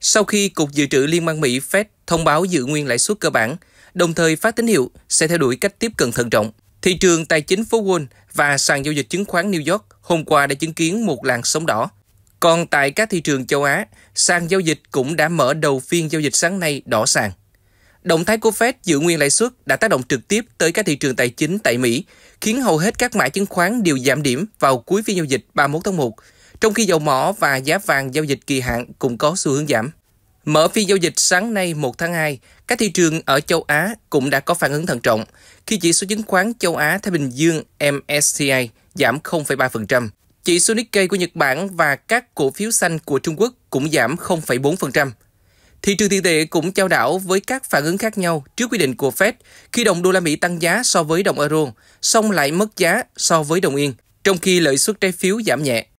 Sau khi Cục Dự trữ Liên bang Mỹ Fed thông báo giữ nguyên lãi suất cơ bản, đồng thời phát tín hiệu sẽ theo đuổi cách tiếp cận thận trọng. Thị trường tài chính phố Wall và sàn giao dịch chứng khoán New York hôm qua đã chứng kiến một làn sóng đỏ. Còn tại các thị trường châu Á, sàn giao dịch cũng đã mở đầu phiên giao dịch sáng nay đỏ sàn. Động thái của Fed giữ nguyên lãi suất đã tác động trực tiếp tới các thị trường tài chính tại Mỹ, khiến hầu hết các mã chứng khoán đều giảm điểm vào cuối phiên giao dịch 31 tháng 1, trong khi dầu mỏ và giá vàng giao dịch kỳ hạn cũng có xu hướng giảm. Mở phiên giao dịch sáng nay 1 tháng 2, các thị trường ở châu Á cũng đã có phản ứng thận trọng khi chỉ số chứng khoán châu Á Thái Bình Dương MSCI giảm 0,3%. Chỉ số Nikkei của Nhật Bản và các cổ phiếu xanh của Trung Quốc cũng giảm 0,4%. Thị trường tiền tệ cũng trao đảo với các phản ứng khác nhau trước quy định của Fed khi đồng đô la Mỹ tăng giá so với đồng euro, song lại mất giá so với đồng yên, trong khi lợi suất trái phiếu giảm nhẹ.